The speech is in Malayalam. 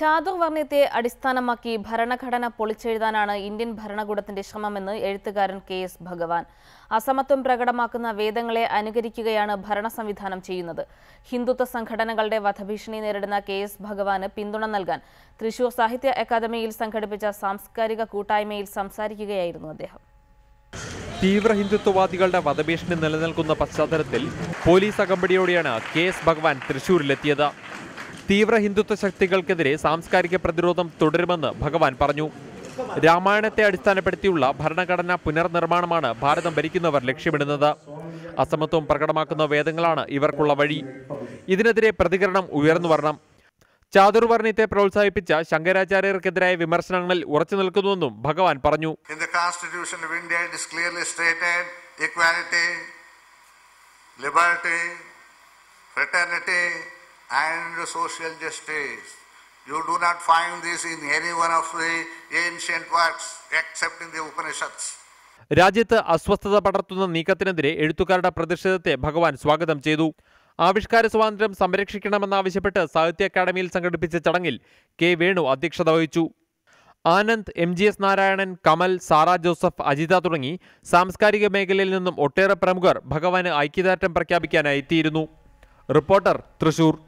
ചാതുർവർണ്ണയത്തെ അടിസ്ഥാനമാക്കി ഭരണഘടന പൊളിച്ചെഴുതാനാണ് ഇന്ത്യൻ ഭരണകൂടത്തിന്റെ ശ്രമമെന്ന് എഴുത്തുകാരൻ കെ എസ് ഭഗവാൻ അസമത്വം പ്രകടമാക്കുന്ന വേദങ്ങളെ അനുകരിക്കുകയാണ് ഭരണ സംവിധാനം ചെയ്യുന്നത് ഹിന്ദുത്വ സംഘടനകളുടെ വധഭീഷണി നേരിടുന്ന കെ എസ് ഭഗവാന് പിന്തുണ നൽകാൻ തൃശൂർ സാഹിത്യ അക്കാദമിയിൽ സംഘടിപ്പിച്ച സാംസ്കാരിക കൂട്ടായ്മയിൽ സംസാരിക്കുകയായിരുന്നു അദ്ദേഹം തീവ്ര ഹിന്ദുത്വവാദികളുടെ വധഭീഷണി നിലനിൽക്കുന്ന പശ്ചാത്തലത്തിൽ പോലീസ് അകമ്പടിയോടെയാണ് കെ എസ് ഭഗവാൻ തൃശൂരിലെത്തിയത് തീവ്ര ഹിന്ദുത്വ ശക്തികൾക്കെതിരെ സാംസ്കാരിക പ്രതിരോധം തുടരുമെന്ന് ഭഗവാൻ പറഞ്ഞു രാമായണത്തെ അടിസ്ഥാനപ്പെടുത്തിയുള്ള ഭരണഘടനാ പുനർനിർമ്മാണമാണ് ഭാരതം ഭരിക്കുന്നവർ ലക്ഷ്യമിടുന്നത് അസമത്വം പ്രകടമാക്കുന്ന വേദങ്ങളാണ് ഇവർക്കുള്ള വഴി ഇതിനെതിരെ പ്രതികരണം ഉയർന്നു വരണം ചാതുർവർണ്ണയത്തെ പ്രോത്സാഹിപ്പിച്ച ശങ്കരാചാര്യർക്കെതിരായ വിമർശനങ്ങളിൽ ഉറച്ചു നിൽക്കുന്നുവെന്നും ഭഗവാൻ പറഞ്ഞു fraternity, and social justice. You do not find this in any one of the ancient works except in the Upanishads. രാജ്യത്ത് അസ്വസ്ഥത പടർത്തുന്ന നീക്കത്തിനെതിരെ എഴുത്തുകാരുടെ പ്രതിഷേധത്തെ ഭഗവാൻ സ്വാഗതം ചെയ്തു ആവിഷ്കാര സ്വാതന്ത്ര്യം സംരക്ഷിക്കണമെന്നാവശ്യപ്പെട്ട് സാഹിത്യ അക്കാദമിയിൽ സംഘടിപ്പിച്ച ചടങ്ങിൽ കെ വേണു അധ്യക്ഷത വഹിച്ചു Anand M G S Narayanan Kamal Sara Joseph Ajitha തുടങ്ങി സാംസ്കാരിക മേഖലയിൽ നിന്നും ഒട്ടേറെ പ്രമുഖർ ഭഗവാന് ഐക്യദാർഢ്യം പ്രഖ്യാപിക്കാനായി എത്തിയിരുന്നു റിപ്പോർട്ടർ തൃശൂർ